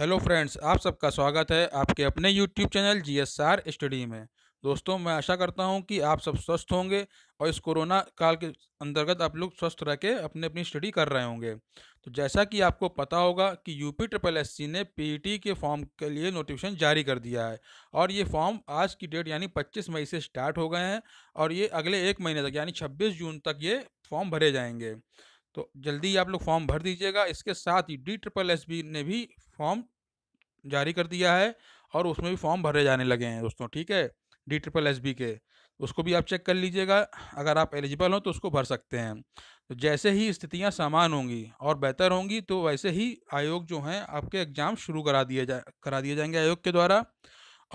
hello friends आप सबका स्वागत है आपके अपने YouTube channel G S R study में दोस्तों मैं आशा करता हूं कि आप सब स्वस्थ होंगे और इस कोरोना काल के अंतर्गत आप लोग स्वस्थ रह के अपने अपनी स्टडी कर रहे होंगे तो जैसा कि आपको पता होगा कि यूपी ट्रिपल एस ने पीईटी e के फॉर्म के लिए नोटिफिकेशन जारी कर दिया है और ये फॉर्म आज की डेट यानी 25 मई से स्टार्ट हो गए हैं और ये अगले एक महीने तक यानी 26 जून तक ये फॉर्म भरे जाएंगे तो जल्दी आप लोग फॉर्म भर दीजिएगा इसके साथ ही डी ट्रिपल एस बी ने भी फॉर्म जारी कर दिया है और उसमें भी फॉर्म भरे जाने लगे हैं दोस्तों ठीक है डी ट्रिपल एस बी के उसको भी आप चेक कर लीजिएगा अगर आप एलिजिबल हो तो उसको भर सकते हैं तो जैसे ही स्थितियां समान होंगी और बेहतर होंगी तो वैसे ही आयोग जो हैं आपके एग्ज़ाम शुरू करा दिए जाए करा दिए जाएंगे आयोग के द्वारा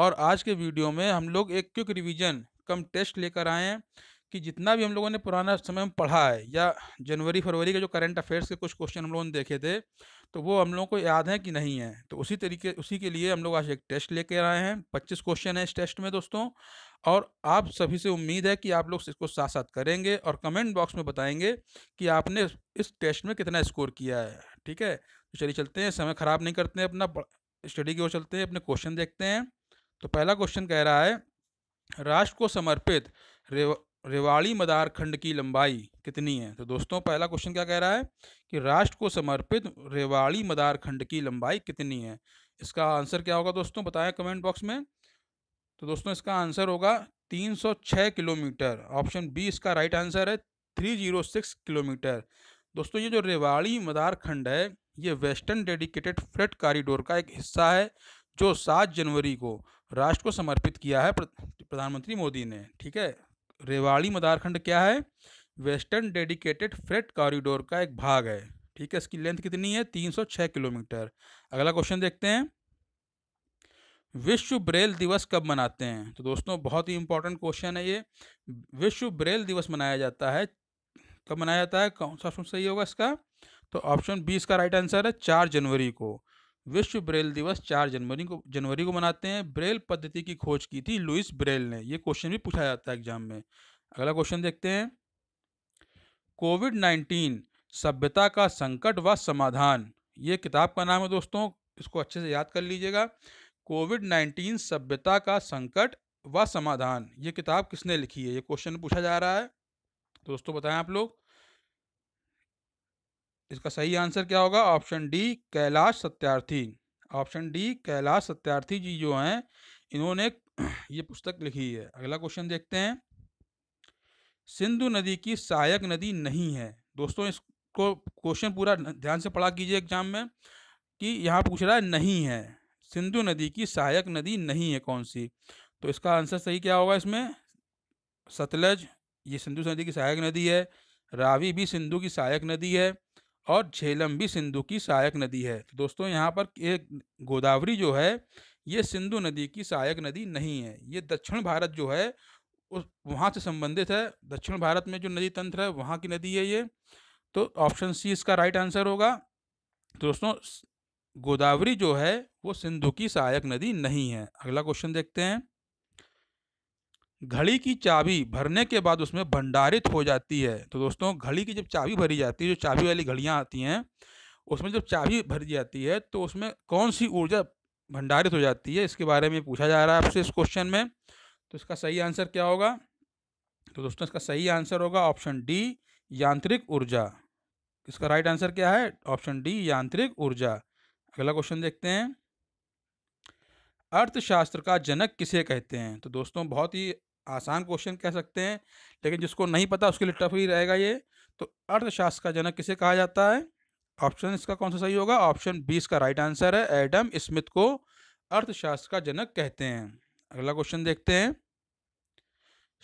और आज के वीडियो में हम लोग एक क्विक रिवीजन कम टेस्ट लेकर आए हैं कि जितना भी हम लोगों ने पुराना समय में पढ़ा है या जनवरी फरवरी के जो करंट अफेयर्स के कुछ क्वेश्चन हम लोगों ने देखे थे तो वो हम लोगों को याद है कि नहीं है तो उसी तरीके उसी के लिए हम लोग आज एक टेस्ट लेके आए हैं पच्चीस क्वेश्चन है इस टेस्ट में दोस्तों और आप सभी से उम्मीद है कि आप लोग इसको साथ साथ करेंगे और कमेंट बॉक्स में बताएंगे कि आपने इस टेस्ट में कितना स्कोर किया है ठीक है तो चलिए चलते हैं समय ख़राब नहीं करते हैं अपना स्टडी की ओर चलते हैं अपने क्वेश्चन देखते हैं तो पहला क्वेश्चन कह रहा है राष्ट्र को समर्पित रेवाड़ी मदार खंड की लंबाई कितनी है तो दोस्तों पहला क्वेश्चन क्या कह रहा है कि राष्ट्र को समर्पित रेवाड़ी मदार खंड की लंबाई कितनी है इसका आंसर क्या होगा दोस्तों बताएं कमेंट बॉक्स में तो दोस्तों इसका आंसर होगा 306 किलोमीटर ऑप्शन बी इसका राइट आंसर है 306 किलोमीटर दोस्तों ये जो रेवाड़ी मदार खंड है ये वेस्टर्न डेडिकेटेड फ्रेट कॉरिडोर का एक हिस्सा है जो सात जनवरी को राष्ट्र को समर्पित किया है प्रधानमंत्री मोदी ने ठीक है रेवाड़ी मदारखंड क्या है वेस्टर्न डेडिकेटेड फ्रेट कॉरिडोर का एक भाग है ठीक है इसकी लेंथ कितनी है 306 किलोमीटर अगला क्वेश्चन देखते हैं विश्व ब्रेल दिवस कब मनाते हैं तो दोस्तों बहुत ही इंपॉर्टेंट क्वेश्चन है ये विश्व ब्रेल दिवस मनाया जाता है कब मनाया जाता है कौन सा ऑप्शन सही होगा इसका तो ऑप्शन बी इसका राइट आंसर है चार जनवरी को विश्व ब्रेल दिवस चार जनवरी को जनवरी को मनाते हैं ब्रेल पद्धति की खोज की थी लुइस ब्रेल ने ये क्वेश्चन भी पूछा जाता है एग्जाम में अगला क्वेश्चन देखते हैं कोविड नाइन्टीन सभ्यता का संकट व समाधान ये किताब का नाम है दोस्तों इसको अच्छे से याद कर लीजिएगा कोविड नाइन्टीन सभ्यता का संकट व समाधान ये किताब किसने लिखी है ये क्वेश्चन पूछा जा रहा है दोस्तों बताएं आप लोग इसका सही आंसर क्या होगा option D Kailash Satyarthi option D Kailash Satyarthi ji जो हैं इन्होंने ये पुस्तक लिखी है अगला क्वेश्चन देखते हैं सिंधु नदी की सहायक नदी नहीं है दोस्तों इसको क्वेश्चन पूरा ध्यान से पढ़ा कीजिए एग्जाम में कि यहाँ पूछ रहा है नहीं है सिंधु नदी की सहायक नदी नहीं है कौन सी तो इसका आंसर सही क्या होगा इसमें सतलज ये सिंधु नदी की सहायक नदी है रावी भी सिंधु की सहायक नदी है और झेलम भी सिंधु की सहायक नदी है दोस्तों यहाँ पर एक गोदावरी जो है ये सिंधु नदी की सहायक नदी नहीं है ये दक्षिण भारत जो है उस वहाँ से संबंधित है दक्षिण भारत में जो नदी तंत्र है वहाँ की नदी है ये तो ऑप्शन सी इसका राइट आंसर होगा दोस्तों गोदावरी जो है वो सिंधु की सहायक नदी नहीं है अगला क्वेश्चन देखते हैं घड़ी की चाबी भरने के बाद उसमें भंडारित हो जाती है तो दोस्तों घड़ी की जब चाबी भरी जाती है जो चाबी वाली घड़ियाँ आती हैं उसमें जब चाबी भरी जाती है तो उसमें कौन सी ऊर्जा भंडारित हो जाती है इसके बारे में पूछा जा रहा है आपसे इस क्वेश्चन में तो इसका सही आंसर क्या होगा तो दोस्तों इसका सही आंसर होगा ऑप्शन डी यांत्रिक ऊर्जा इसका राइट आंसर क्या है ऑप्शन डी यांत्रिक ऊर्जा अगला क्वेश्चन देखते हैं अर्थशास्त्र का जनक किसे कहते हैं तो दोस्तों बहुत ही आसान क्वेश्चन कह सकते हैं लेकिन जिसको नहीं पता उसके लिए टफ ही रहेगा ये तो अर्थशास्त्र का जनक किसे कहा जाता है ऑप्शन इसका कौन सा सही होगा ऑप्शन बीस का राइट आंसर है एडम स्मिथ को अर्थशास्त्र का जनक कहते हैं अगला क्वेश्चन देखते हैं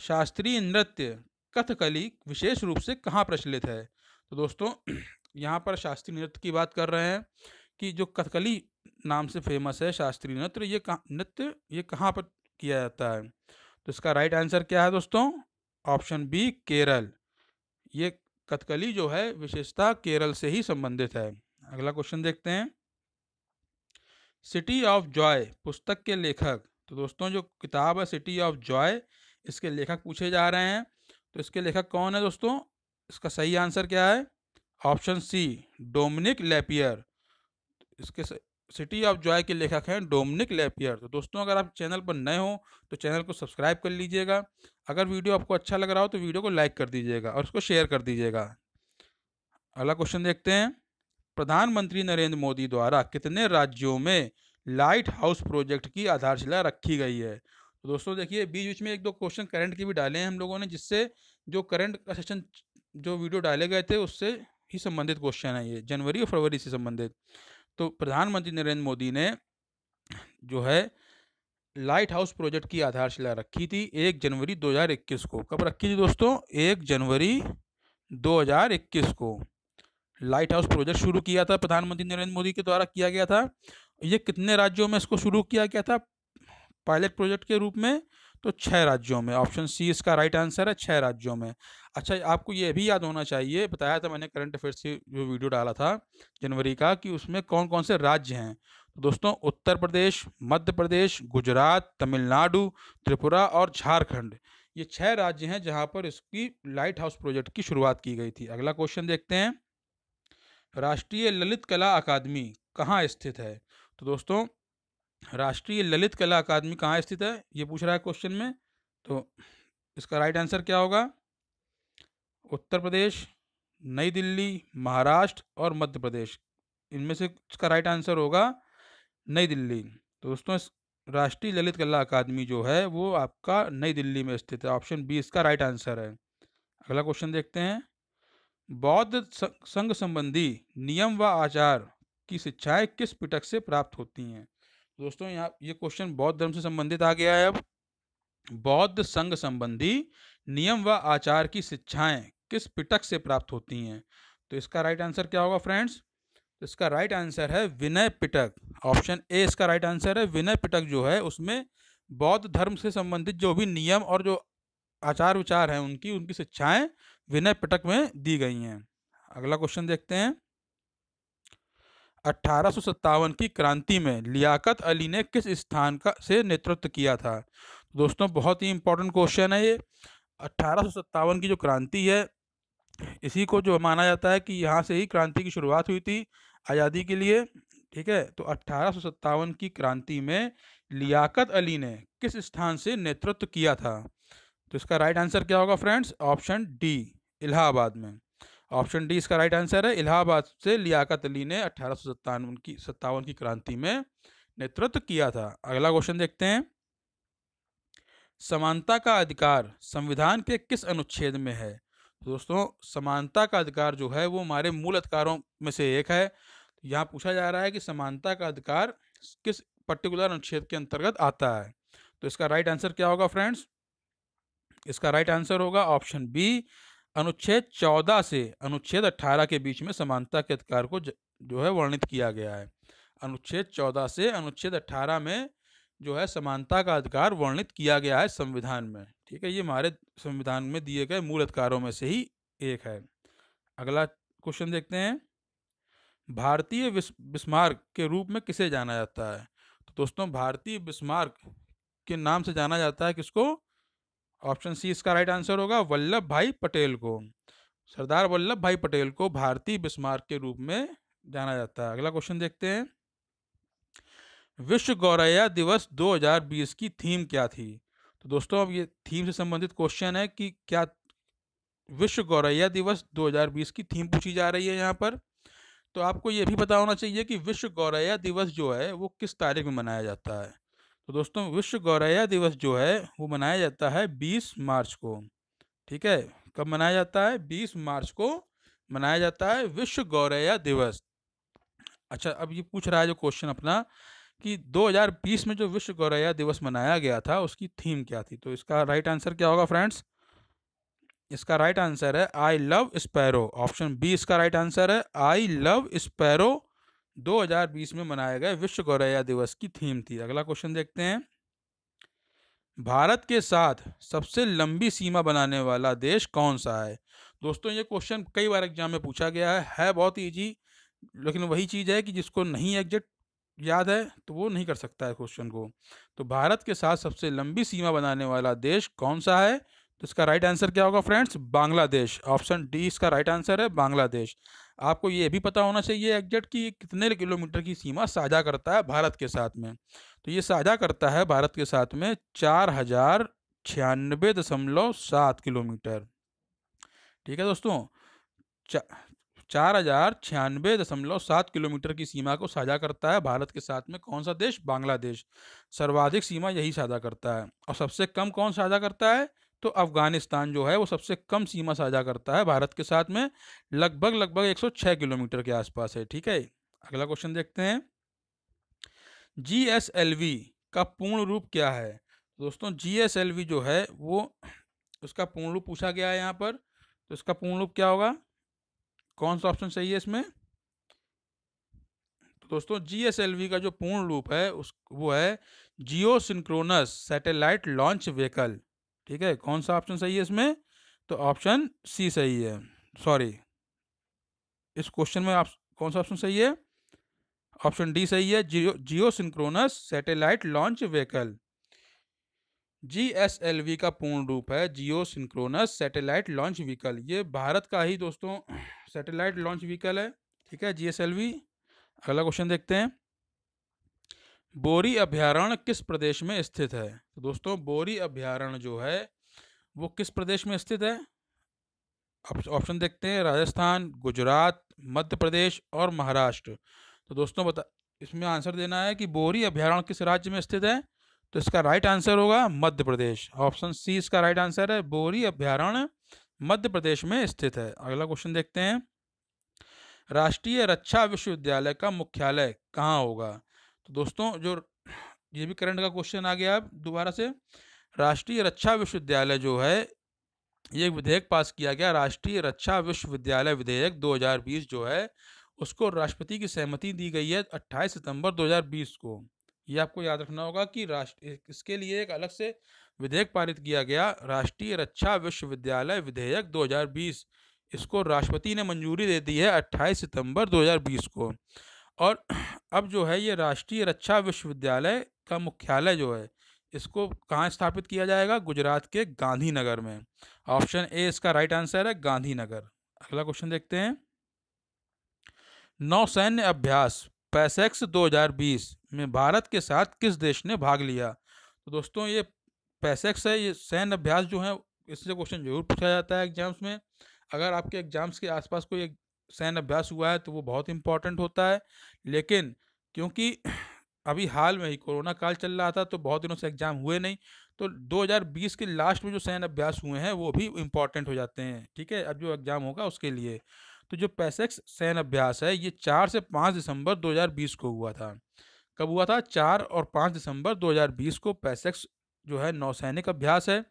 शास्त्रीय नृत्य कथकली विशेष रूप से कहाँ प्रचलित है तो दोस्तों यहाँ पर शास्त्रीय नृत्य की बात कर रहे हैं कि जो कथकली नाम से फेमस है शास्त्रीय नृत्य ये नृत्य ये कहाँ पर किया जाता है तो इसका राइट आंसर क्या है दोस्तों ऑप्शन बी केरल ये कथकली जो है विशेषता केरल से ही संबंधित है अगला क्वेश्चन देखते हैं सिटी ऑफ जॉय पुस्तक के लेखक तो दोस्तों जो किताब है सिटी ऑफ जॉय इसके लेखक पूछे जा रहे हैं तो इसके लेखक कौन है दोस्तों इसका सही आंसर क्या है ऑप्शन सी डोमिनिक लेपियर इसके सिटी ऑफ जॉय के लेखक हैं डोमिनिक लेपियर तो दोस्तों अगर आप चैनल पर नए हो तो चैनल को सब्सक्राइब कर लीजिएगा अगर वीडियो आपको अच्छा लग रहा हो तो वीडियो को लाइक कर दीजिएगा और उसको शेयर कर दीजिएगा अगला क्वेश्चन देखते हैं प्रधानमंत्री नरेंद्र मोदी द्वारा कितने राज्यों में लाइट हाउस प्रोजेक्ट की आधारशिला रखी गई है तो दोस्तों देखिए बीच बीच में एक दो क्वेश्चन करंट के भी डाले हैं हम लोगों ने जिससे जो करंट का सेशन जो वीडियो डाले गए थे उससे ही संबंधित क्वेश्चन है ये जनवरी और फरवरी से संबंधित तो प्रधानमंत्री नरेंद्र मोदी ने जो है लाइट हाउस प्रोजेक्ट की आधारशिला रखी थी एक जनवरी 2021 को कब रखी थी दोस्तों एक जनवरी 2021 को लाइट हाउस प्रोजेक्ट शुरू किया था प्रधानमंत्री नरेंद्र मोदी के द्वारा किया गया था ये कितने राज्यों में इसको शुरू किया गया था पायलट प्रोजेक्ट के रूप में तो छः राज्यों में ऑप्शन सी इसका राइट आंसर है छः राज्यों में अच्छा आपको ये भी याद होना चाहिए बताया था मैंने करंट अफेयर्स की जो वीडियो डाला था जनवरी का कि उसमें कौन कौन से राज्य हैं तो दोस्तों उत्तर प्रदेश मध्य प्रदेश गुजरात तमिलनाडु त्रिपुरा और झारखंड ये छह राज्य हैं जहां पर इसकी लाइट हाउस प्रोजेक्ट की शुरुआत की गई थी अगला क्वेश्चन देखते हैं राष्ट्रीय ललित कला अकादमी कहाँ स्थित है तो दोस्तों राष्ट्रीय ललित कला अकादमी कहाँ स्थित है ये पूछ रहा है क्वेश्चन में तो इसका राइट आंसर क्या होगा उत्तर प्रदेश नई दिल्ली महाराष्ट्र और मध्य प्रदेश इनमें से इसका राइट आंसर होगा नई दिल्ली तो दोस्तों राष्ट्रीय ललित कला अकादमी जो है वो आपका नई दिल्ली में स्थित है ऑप्शन बी इसका राइट आंसर है अगला क्वेश्चन देखते हैं बौद्ध संघ संबंधी नियम व आचार की शिक्षाएं किस पिटक से प्राप्त होती हैं तो दोस्तों यहाँ ये क्वेश्चन बौद्ध धर्म से संबंधित आ गया है अब बौद्ध संघ संबंधी नियम व आचार की शिक्षाएं किस पिटक से प्राप्त होती हैं तो इसका राइट आंसर क्या होगा फ्रेंड्स तो इसका राइट आंसर है विनय पिटक ऑप्शन ए इसका राइट आंसर है विनय पिटक जो है उसमें बौद्ध धर्म से संबंधित जो भी नियम और जो आचार विचार हैं उनकी उनकी शिक्षाएं विनय पिटक में दी गई हैं अगला क्वेश्चन देखते हैं अट्ठारह की क्रांति में लियाकत अली ने किस स्थान का से नेतृत्व किया था दोस्तों बहुत ही इंपॉर्टेंट क्वेश्चन है ये अट्ठारह की जो क्रांति है इसी को जो माना जाता है कि यहाँ से ही क्रांति की शुरुआत हुई थी आज़ादी के लिए ठीक है तो अट्ठारह की क्रांति में लियाकत अली ने किस स्थान से नेतृत्व किया था तो इसका राइट आंसर क्या होगा फ्रेंड्स ऑप्शन डी इलाहाबाद में ऑप्शन डी इसका राइट आंसर है इलाहाबाद से लियाकत अली ने अट्ठारह की सत्तावन की क्रांति में नेतृत्व किया था अगला क्वेश्चन देखते हैं समानता का अधिकार संविधान के किस अनुच्छेद में है तो दोस्तों समानता का अधिकार जो है वो हमारे मूल अधिकारों में से एक है यहाँ पूछा जा रहा है कि समानता का अधिकार किस पर्टिकुलर अनुच्छेद के अंतर्गत आता है तो इसका राइट आंसर क्या होगा फ्रेंड्स इसका राइट आंसर होगा ऑप्शन बी अनुच्छेद चौदह से अनुच्छेद अट्ठारह के बीच में समानता के अधिकार को जो है वर्णित किया गया है अनुच्छेद चौदह से अनुच्छेद अट्ठारह में जो है समानता का अधिकार वर्णित किया गया है संविधान में ठीक है ये हमारे संविधान में दिए गए मूल अधिकारों में से ही एक है अगला क्वेश्चन देखते हैं भारतीय बिस्मार्क के रूप में किसे जाना जाता है तो दोस्तों भारतीय बिस्मार्क के नाम से जाना जाता है किसको ऑप्शन सी इसका राइट आंसर होगा वल्लभ भाई पटेल को सरदार वल्लभ भाई पटेल को भारतीय बिस्मार्क के रूप में जाना जाता है अगला क्वेश्चन देखते हैं विश्व गौरैया दिवस 2020 की थीम क्या थी तो दोस्तों अब ये थीम से संबंधित क्वेश्चन है कि क्या विश्व गौरैया दिवस 2020 की थीम पूछी जा रही है यहाँ पर तो आपको ये भी पता होना चाहिए कि विश्व गौरैया दिवस जो है वो किस तारीख में मनाया जाता है तो दोस्तों विश्व गौरैया दिवस जो है वो मनाया जाता है 20 मार्च को ठीक है कब मनाया जाता है 20 मार्च को मनाया जाता है विश्व गौरैया दिवस अच्छा अब ये पूछ रहा है जो क्वेश्चन अपना कि 2020 में जो विश्व गौरैया दिवस मनाया गया था उसकी थीम क्या थी तो इसका राइट आंसर क्या होगा फ्रेंड्स इसका राइट आंसर है I love sparrow option B इसका राइट आंसर है आई लव स्पैरो 2020 में मनाए गए विश्व गौरैया दिवस की थीम थी अगला क्वेश्चन देखते हैं भारत के साथ सबसे लंबी सीमा बनाने वाला देश कौन सा है दोस्तों ये क्वेश्चन कई बार एग्जाम में पूछा गया है है बहुत ईजी लेकिन वही चीज़ है कि जिसको नहीं एग्जैक्ट याद है तो वो नहीं कर सकता है क्वेश्चन को तो भारत के साथ सबसे लंबी सीमा बनाने वाला देश कौन सा है तो इसका राइट आंसर क्या होगा फ्रेंड्स बांग्लादेश ऑप्शन डी इसका राइट आंसर है बांग्लादेश आपको ये भी पता होना चाहिए एग्जैक्ट कि कितने किलोमीटर की सीमा साझा करता है भारत के साथ में तो ये साझा करता है भारत के साथ में चार हजार छियानबे दशमलव सात किलोमीटर ठीक है दोस्तों चार हजार छियानवे दशमलव सात किलोमीटर की सीमा को साझा करता है भारत के साथ में कौन सा देश बांग्लादेश सर्वाधिक सीमा यही साझा करता है और सबसे कम कौन साझा करता है तो अफगानिस्तान जो है वो सबसे कम सीमा साझा करता है भारत के साथ में लगभग लगभग 106 किलोमीटर के आसपास है ठीक है अगला क्वेश्चन देखते हैं जी का पूर्ण रूप क्या है दोस्तों जी जो है वो उसका पूर्ण रूप पूछा गया है यहाँ पर तो इसका पूर्ण रूप क्या होगा कौन सा ऑप्शन सही है इसमें तो दोस्तों जीएसएलवी का जो पूर्ण रूप है उस वो है geosynchronous satellite launch vehicle ठीक है कौन सा ऑप्शन सही है इसमें तो ऑप्शन सी सही है सॉरी इस क्वेश्चन में आप कौन सा ऑप्शन सही है ऑप्शन डी सही है geo geosynchronous satellite launch vehicle G का पूर्ण रूप है geosynchronous satellite launch vehicle ये भारत का ही दोस्तों सैटेलाइट लॉन्च व्हीकल है ठीक है जी अगला क्वेश्चन देखते हैं बोरी अभ्यारण्य किस प्रदेश में स्थित है तो दोस्तों बोरी अभ्यारण्य जो है वो किस प्रदेश में स्थित है ऑप्शन देखते हैं राजस्थान गुजरात मध्य प्रदेश और महाराष्ट्र तो दोस्तों बता इसमें आंसर देना है कि बोरी अभ्यारण्य किस राज्य में स्थित है तो इसका राइट आंसर होगा मध्य प्रदेश ऑप्शन सी इसका राइट आंसर है बोरी अभ्यारण्य मध्य प्रदेश में स्थित है अगला क्वेश्चन देखते हैं राष्ट्रीय रक्षा विश्वविद्यालय का मुख्यालय कहाँ होगा तो दोस्तों जो ये भी करंट का क्वेश्चन आ गया अब दोबारा से राष्ट्रीय रक्षा विश्वविद्यालय जो है ये विधेयक पास किया गया राष्ट्रीय रक्षा विश्वविद्यालय विधेयक 2020 जो है उसको राष्ट्रपति की सहमति दी गई है 28 सितंबर 2020 को ये आपको याद रखना होगा कि राष्ट्र इसके लिए एक अलग से विधेयक पारित किया गया राष्ट्रीय रक्षा विश्वविद्यालय विधेयक 2020 इसको राष्ट्रपति ने मंजूरी दे दी है 28 सितंबर 2020 को और अब जो है ये राष्ट्रीय रक्षा विश्वविद्यालय का मुख्यालय जो है इसको कहाँ स्थापित किया जाएगा गुजरात के गांधीनगर में ऑप्शन ए इसका राइट आंसर है गांधीनगर अगला क्वेश्चन देखते हैं नौसैन्य अभ्यास पैसेक्स 2020 में भारत के साथ किस देश ने भाग लिया तो दोस्तों ये पैसेक्स है ये सैन्य अभ्यास जो है इससे क्वेश्चन जरूर पूछा जाता है एग्जाम्स में अगर आपके एग्जाम्स के आसपास कोई सैन्य अभ्यास हुआ है तो वो बहुत इंपॉर्टेंट होता है लेकिन क्योंकि अभी हाल में ही कोरोना काल चल रहा था तो बहुत दिनों से एग्जाम हुए नहीं तो 2020 के लास्ट में जो सैन्य अभ्यास हुए हैं वो भी इम्पॉर्टेंट हो जाते हैं ठीक है अब जो एग्ज़ाम होगा उसके लिए तो जो पैसेक्स सैन्य अभ्यास है ये चार से पाँच दिसंबर 2020 को हुआ था कब हुआ था चार और पाँच दिसंबर 2020 को पैसेक्स जो है नौसैनिक अभ्यास है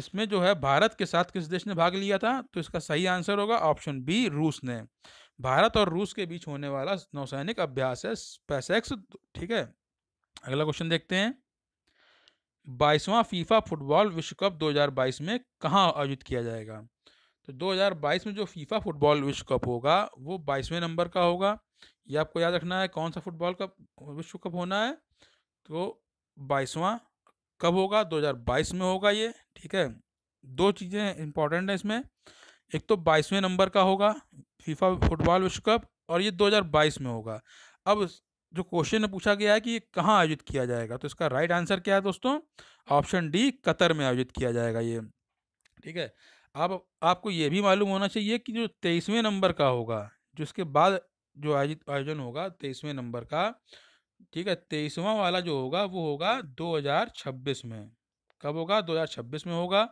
इसमें जो है भारत के साथ किस देश ने भाग लिया था तो इसका सही आंसर होगा ऑप्शन बी रूस ने भारत और रूस के बीच होने वाला नौसैनिक अभ्यास है पैसेक्स ठीक है अगला क्वेश्चन देखते हैं बाईसवां फीफा फुटबॉल विश्व कप 2022 में कहाँ आयोजित किया जाएगा तो 2022 में जो फीफा फुटबॉल विश्व कप होगा वो बाईसवें नंबर का होगा ये आपको याद रखना है कौन सा फुटबॉल कप विश्व कप होना है तो बाईसवां कब होगा 2022 में होगा ये ठीक है दो चीज़ें इंपॉर्टेंट हैं इसमें एक तो बाईसवें नंबर का होगा फीफा फुटबॉल विश्व कप और ये 2022 में होगा अब जो क्वेश्चन पूछा गया है कि ये कहाँ आयोजित किया जाएगा तो इसका राइट आंसर क्या है दोस्तों ऑप्शन डी कतर में आयोजित किया जाएगा ये ठीक है आप आपको ये भी मालूम होना चाहिए कि जो तेईसवें नंबर का होगा जिसके बाद जो आयोजित आयोजन होगा तेईसवें नंबर का ठीक है तेईसवा वाला जो होगा वो होगा 2026 में कब होगा 2026 में होगा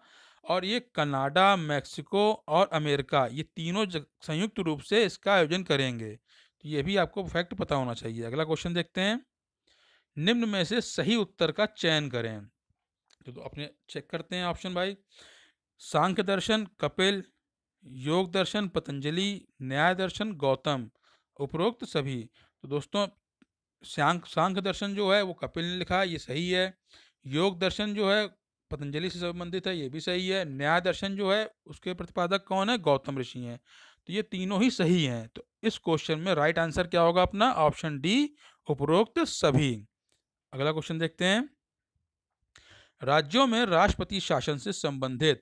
और ये कनाडा मैक्सिको और अमेरिका ये तीनों संयुक्त रूप से इसका आयोजन करेंगे तो ये भी आपको फैक्ट पता होना चाहिए अगला क्वेश्चन देखते हैं निम्न में से सही उत्तर का चयन करें तो, तो अपने चेक करते हैं ऑप्शन भाई सांख्य दर्शन कपिल योग दर्शन पतंजलि न्याय दर्शन गौतम उपरोक्त सभी तो दोस्तों सांख सांख्य दर्शन जो है वो कपिल ने लिखा ये सही है योग दर्शन जो है पतंजलि से संबंधित है ये भी सही है न्याय दर्शन जो है उसके प्रतिपादक कौन है गौतम ऋषि हैं तो ये तीनों ही सही हैं तो इस क्वेश्चन में राइट आंसर क्या होगा अपना ऑप्शन डी उपरोक्त सभी अगला क्वेश्चन देखते हैं राज्यों में राष्ट्रपति शासन से संबंधित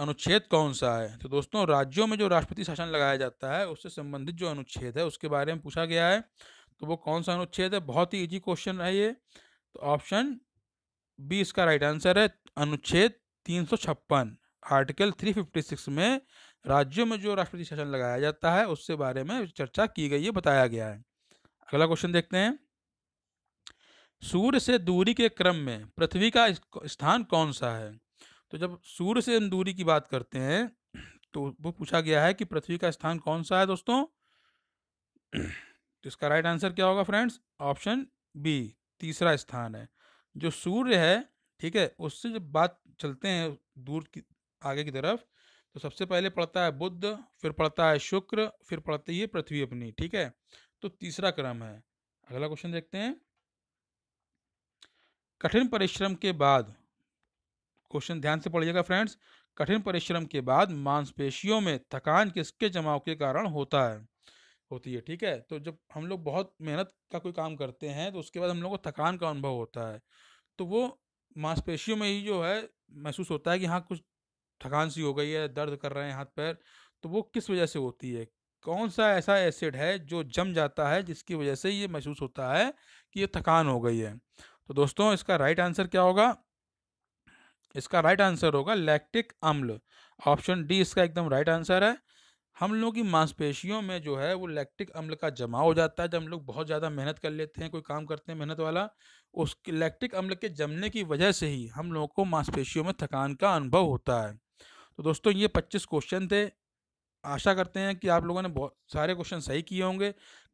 अनुच्छेद कौन सा है तो दोस्तों राज्यों में जो राष्ट्रपति शासन लगाया जाता है उससे संबंधित जो अनुच्छेद है उसके बारे में पूछा गया है तो वो कौन सा अनुच्छेद है बहुत ही इजी क्वेश्चन है ये तो ऑप्शन बी इसका राइट आंसर है अनुच्छेद तीन आर्टिकल 356 में राज्यों में जो राष्ट्रपति शासन लगाया जाता है उससे बारे में चर्चा की गई है बताया गया है अगला क्वेश्चन देखते हैं सूर्य से दूरी के क्रम में पृथ्वी का स्थान कौन सा है तो जब सूर्य से हम दूरी की बात करते हैं तो वो पूछा गया है कि पृथ्वी का स्थान कौन सा है दोस्तों तो इसका राइट आंसर क्या होगा फ्रेंड्स ऑप्शन बी तीसरा स्थान है जो सूर्य है ठीक है उससे जब बात चलते हैं दूर की आगे की तरफ तो सबसे पहले पड़ता है बुद्ध फिर पड़ता है शुक्र फिर पड़ती है पृथ्वी अपनी ठीक है तो तीसरा क्रम है अगला क्वेश्चन देखते हैं कठिन परिश्रम के बाद क्वेश्चन ध्यान से पढ़िएगा फ्रेंड्स कठिन परिश्रम के बाद मांसपेशियों में थकान किसके जमाव के कारण होता है होती है ठीक है तो जब हम लोग बहुत मेहनत का कोई काम करते हैं तो उसके बाद हम लोग को थकान का अनुभव होता है तो वो मांसपेशियों में ही जो है महसूस होता है कि हाँ कुछ थकान सी हो गई है दर्द कर रहे हैं हाथ पैर तो वो किस वजह से होती है कौन सा ऐसा एसिड है जो जम जाता है जिसकी वजह से ये महसूस होता है कि ये थकान हो गई है तो दोस्तों इसका राइट आंसर क्या होगा इसका राइट आंसर होगा लैक्टिक अम्ल ऑप्शन डी इसका एकदम राइट आंसर है हम लोगों की मांसपेशियों में जो है वो लैक्टिक अम्ल का जमा हो जाता है जब हम लोग बहुत ज़्यादा मेहनत कर लेते हैं कोई काम करते हैं मेहनत वाला उस लैक्टिक अम्ल के जमने की वजह से ही हम लोगों को मांसपेशियों में थकान का अनुभव होता है तो दोस्तों ये पच्चीस क्वेश्चन थे आशा करते हैं कि आप लोगों ने बहुत सारे क्वेश्चन सही किए होंगे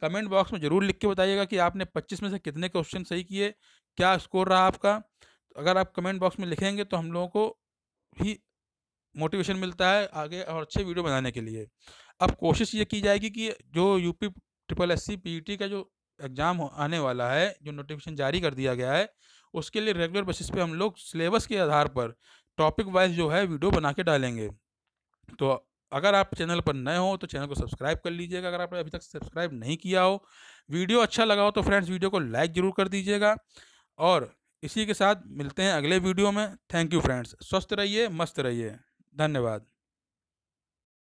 कमेंट बॉक्स में ज़रूर लिख के बताइएगा कि आपने पच्चीस में से कितने क्वेश्चन सही किए क्या स्कोर रहा आपका अगर आप कमेंट बॉक्स में लिखेंगे तो हम लोगों को भी मोटिवेशन मिलता है आगे और अच्छे वीडियो बनाने के लिए अब कोशिश ये की जाएगी कि जो यूपी ट्रिपल एस सी का जो एग्ज़ाम आने वाला है जो नोटिफिकेशन जारी कर दिया गया है उसके लिए रेगुलर बेसिस पे हम लोग सिलेबस के आधार पर टॉपिक वाइज जो है वीडियो बना के डालेंगे तो अगर आप चैनल पर नए हो तो चैनल को सब्सक्राइब कर लीजिएगा अगर आपने अभी तक सब्सक्राइब नहीं किया हो वीडियो अच्छा लगा हो तो फ्रेंड्स वीडियो को लाइक ज़रूर कर दीजिएगा और इसी के साथ मिलते हैं अगले वीडियो में थैंक यू फ्रेंड्स स्वस्थ रहिए मस्त रहिए धन्यवाद